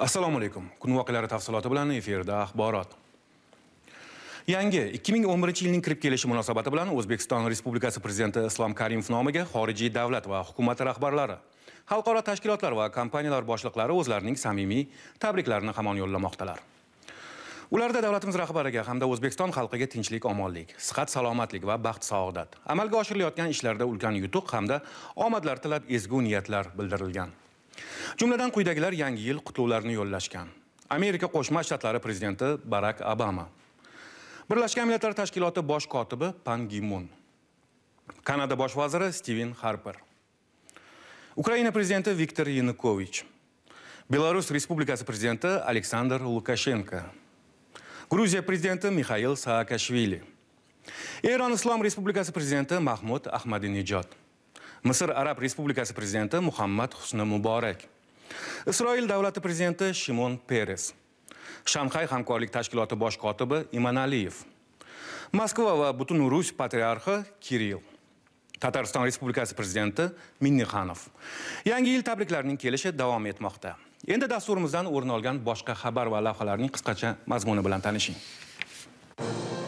assalomu alaykum kun voqealari tafsiloti bilan efirda axborot yangi 2011 yilning kirib kelishi munosabati bilan o'zbekiston respublikasi prezidenti islom karimov nomiga xorijiy davlat va hukumat rahbarlari xalqaro tashkilotlar va kompaniyalar boshliqlari o'zlarining samimiy tabriklarini hamon yo'llamoqdalar ularda davlatimiz rahbariga hamda o'zbekiston xalqiga tinchlik omonlik sihat salomatlik va baxt saodat amalga oshirilayotgan ishlarda ulkan yutuq hamda omadlar tilab ezgu niyatlar bildirilgan jumladan quyidagilar yangi yil qutlovlarini yo'llashgan amerika qo'shma shtatlari prezidenti barak obama birlashgan millatlar tashkiloti bosh kotibi pan gimun kanada bosh vaziri stiven harper ukraina prezidenti viktor yanukovich belarus respublikasi prezidenti aleksandr lukashenko gruziya prezidenti mixail saakashvili eron islom respublikasi prezidenti mahmud Ahmadinejad. misr arab respublikasi prezidenti muhammad husni muborak isroil davlati prezidenti shimon peres shanxay hamkorlik tashkiloti bosh kotibi imanaliyev moskva va butun rus patriarxi kirill tatariston respublikasi prezidenti minnixanov yangi yil tabriklarining kelishi davom etmoqda endi dasturimizdan o'rin olgan boshqa xabar va lavhalarning qisqacha mazmuni bilan tanishing